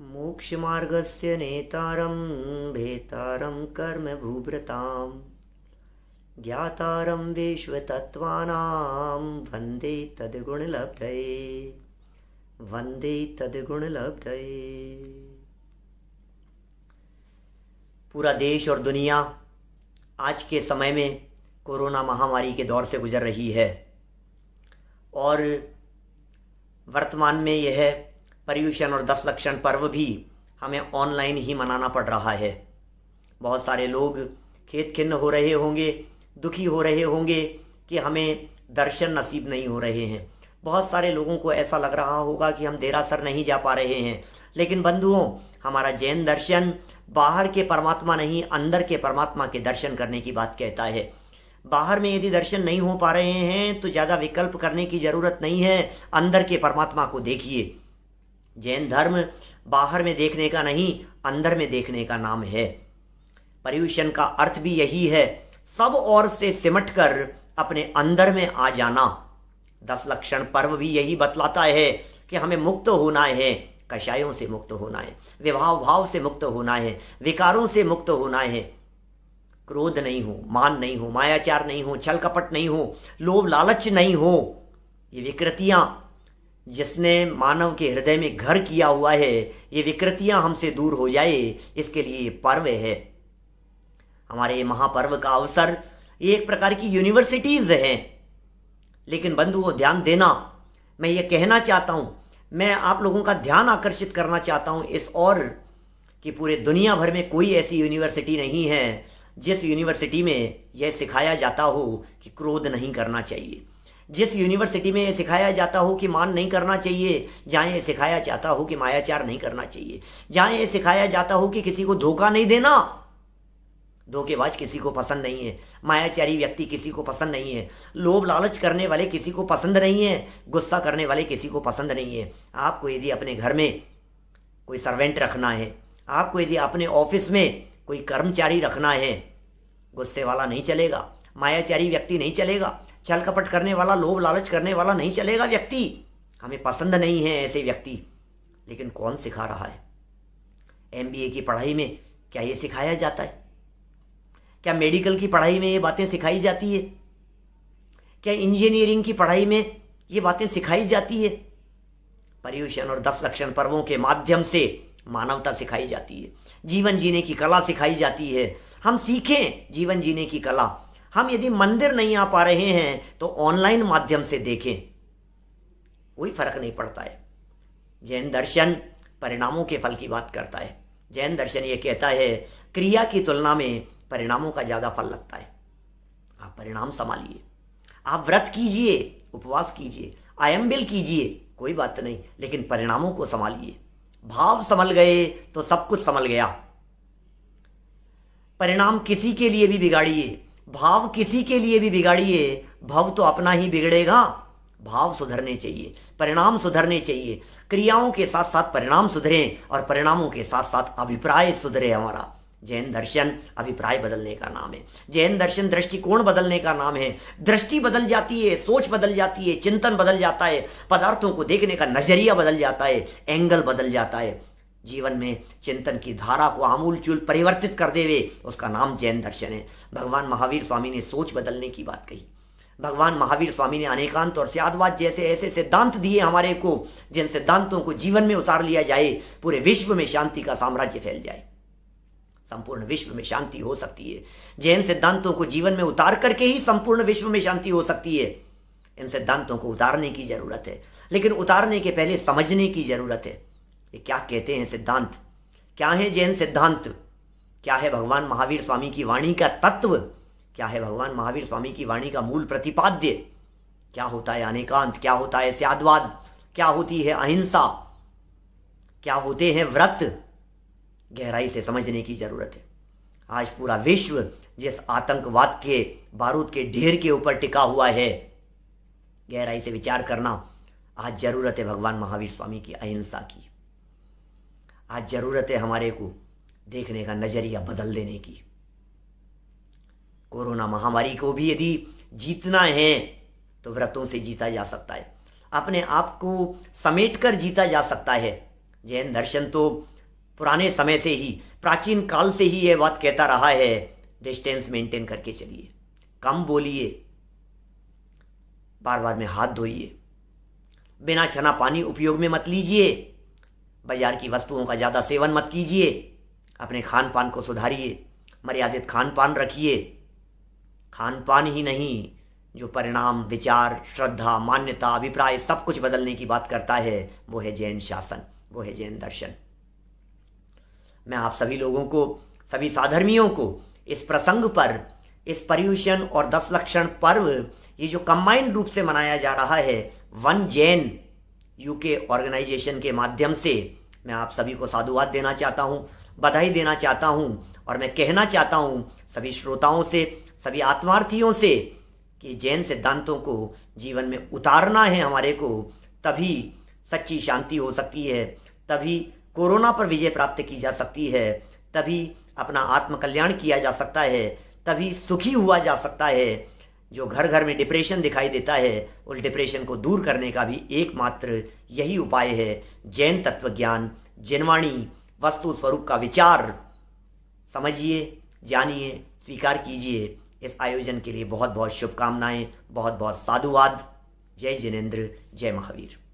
मोक्षमार्गस्य नेतारं भेतारं कर्म भूव्रतां ज्ञातारं विश्वतत्त्वानां वन्दे तद्गुणलब्धये वन्दे तद्गुणलब्धये पूरा देश और दुनिया आज के समय में कोरोना महामारी के दौर से गुजर रही है और वर्तमान में यह पर्यूषण और दस लक्षण पर्व भी हमें ऑनलाइन ही मनाना पड़ रहा है बहुत सारे लोग खेत खिन्न हो रहे होंगे दुखी हो रहे होंगे कि हमें दर्शन नसीब नहीं हो रहे हैं बहुत सारे लोगों को ऐसा लग रहा होगा कि हम देरासर नहीं जा पा रहे हैं लेकिन बंधुओं हमारा जैन दर्शन बाहर के परमात्मा नहीं अंदर के परमात्मा के दर्शन करने की बात कहता है बाहर में यदि दर्शन नहीं हो पा रहे हैं तो ज़्यादा विकल्प करने की ज़रूरत नहीं है अंदर के परमात्मा को देखिए जैन धर्म बाहर में देखने का नहीं अंदर में देखने का नाम है पर्यूषण का अर्थ भी यही है सब ओर से सिमट कर अपने अंदर में आ जाना दस लक्षण पर्व भी यही बतलाता है कि हमें मुक्त होना है कषायों से मुक्त होना है विवाह भाव से मुक्त होना है विकारों से मुक्त होना है क्रोध नहीं हो मान नहीं हो मायाचार नहीं हो छल कपट नहीं हो लोभ लालच नहीं हो ये विकृतियां जिसने मानव के हृदय में घर किया हुआ है ये विकृतियां हमसे दूर हो जाए इसके लिए ये पर्व है हमारे महापर्व का अवसर ये एक प्रकार की यूनिवर्सिटीज हैं लेकिन बंधुओं ध्यान देना मैं ये कहना चाहता हूँ मैं आप लोगों का ध्यान आकर्षित करना चाहता हूँ इस और कि पूरे दुनिया भर में कोई ऐसी यूनिवर्सिटी नहीं है जिस यूनिवर्सिटी में यह सिखाया जाता हो कि क्रोध नहीं करना चाहिए जिस यूनिवर्सिटी में सिखाया जाता हो कि मान नहीं करना चाहिए जहाँ ये सिखाया जाता हो कि मायाचार नहीं करना चाहिए जहाँ ये सिखाया जाता हो कि किसी को धोखा नहीं देना धोखेबाज किसी को पसंद नहीं है मायाचारी व्यक्ति किसी को पसंद नहीं है लोभ लालच करने वाले किसी को पसंद नहीं है गुस्सा करने वाले किसी को पसंद नहीं है आपको यदि अपने घर में कोई सर्वेंट रखना है आपको यदि अपने ऑफिस में कोई कर्मचारी रखना है गुस्से वाला नहीं चलेगा मायाचारी व्यक्ति नहीं चलेगा छल कपट करने वाला लोभ लालच करने वाला नहीं चलेगा व्यक्ति हमें पसंद नहीं है ऐसे व्यक्ति लेकिन कौन सिखा रहा है एम की पढ़ाई में क्या ये सिखाया जाता है क्या मेडिकल की पढ़ाई में ये बातें सिखाई जाती है क्या इंजीनियरिंग की पढ़ाई में ये बातें सिखाई जाती है पर्यूषण और दस लक्षण पर्वों के माध्यम से मानवता सिखाई जाती है जीवन जीने की कला सिखाई जाती है हम सीखें जीवन जीने की कला हम यदि मंदिर नहीं आ पा रहे हैं तो ऑनलाइन माध्यम से देखें कोई फर्क नहीं पड़ता है जैन दर्शन परिणामों के फल की बात करता है जैन दर्शन ये कहता है क्रिया की तुलना में परिणामों का ज़्यादा फल लगता है आप परिणाम संभालिए आप व्रत कीजिए उपवास कीजिए आयम्बिल कीजिए कोई बात नहीं लेकिन परिणामों को संभालिए भाव संभल गए तो सब कुछ संभल गया परिणाम किसी के लिए भी बिगाड़िए भाव किसी के लिए भी बिगाड़िए भव तो अपना ही बिगड़ेगा भाव सुधरने चाहिए परिणाम सुधरने चाहिए क्रियाओं के साथ साथ परिणाम सुधरे और परिणामों के साथ साथ अभिप्राय सुधरे हमारा जैन दर्शन अभिप्राय बदलने का नाम है जैन दर्शन दृष्टिकोण बदलने का नाम है दृष्टि बदल जाती है सोच बदल जाती है चिंतन बदल जाता है पदार्थों को देखने का नजरिया बदल जाता है एंगल बदल जाता है जीवन में चिंतन की धारा को आमूल चूल परिवर्तित कर देवे उसका नाम जैन दर्शन है भगवान महावीर स्वामी ने सोच बदलने की बात कही भगवान महावीर स्वामी ने अनेकांत और स्यादवाद जैसे ऐसे सिद्धांत दिए हमारे को जिन सिद्धांतों को जीवन में उतार लिया जाए पूरे विश्व में शांति का साम्राज्य फैल जाए संपूर्ण विश्व में शांति हो सकती है जैन सिद्धांतों को जीवन में उतार करके ही संपूर्ण विश्व में शांति हो सकती है इन सिद्धांतों को उतारने की जरूरत है लेकिन उतारने के पहले समझने की जरूरत है ये क्या कहते हैं सिद्धांत क्या है जैन सिद्धांत क्या है भगवान महावीर स्वामी की वाणी का तत्व क्या है भगवान महावीर स्वामी की वाणी का मूल प्रतिपाद्य क्या होता है अनेकांत क्या होता है स्यादवाद क्या होती है अहिंसा क्या होते हैं व्रत गहराई से समझने की जरूरत है आज पूरा विश्व जिस आतंकवाद के बारूद के ढेर के ऊपर टिका हुआ है गहराई से विचार करना आज जरूरत है भगवान महावीर स्वामी की अहिंसा की आज ज़रूरत है हमारे को देखने का नज़रिया बदल देने की कोरोना महामारी को भी यदि जीतना है तो व्रतों से जीता जा सकता है अपने आप को समेट कर जीता जा सकता है जैन दर्शन तो पुराने समय से ही प्राचीन काल से ही यह बात कहता रहा है डिस्टेंस मेंटेन करके चलिए कम बोलिए बार बार में हाथ धोइए बिना छना पानी उपयोग में मत लीजिए बाजार की वस्तुओं का ज़्यादा सेवन मत कीजिए अपने खान पान को सुधारिए मर्यादित खान पान रखिए खान पान ही नहीं जो परिणाम विचार श्रद्धा मान्यता अभिप्राय सब कुछ बदलने की बात करता है वो है जैन शासन वो है जैन दर्शन मैं आप सभी लोगों को सभी साधर्मियों को इस प्रसंग पर इस पर्यूषण और दस लक्षण पर्व ये जो कंबाइंड रूप से मनाया जा रहा है वन जैन यूके ऑर्गेनाइजेशन के माध्यम से मैं आप सभी को साधुवाद देना चाहता हूँ बधाई देना चाहता हूँ और मैं कहना चाहता हूँ सभी श्रोताओं से सभी आत्मार्थियों से कि जैन सिद्धांतों को जीवन में उतारना है हमारे को तभी सच्ची शांति हो सकती है तभी कोरोना पर विजय प्राप्त की जा सकती है तभी अपना आत्मकल्याण किया जा सकता है तभी सुखी हुआ जा सकता है जो घर घर में डिप्रेशन दिखाई देता है उस डिप्रेशन को दूर करने का भी एकमात्र यही उपाय है जैन तत्व ज्ञान जैनवाणी वस्तु स्वरूप का विचार समझिए जानिए स्वीकार कीजिए इस आयोजन के लिए बहुत बहुत शुभकामनाएं बहुत बहुत साधुवाद जय जिनेन्द्र जय महावीर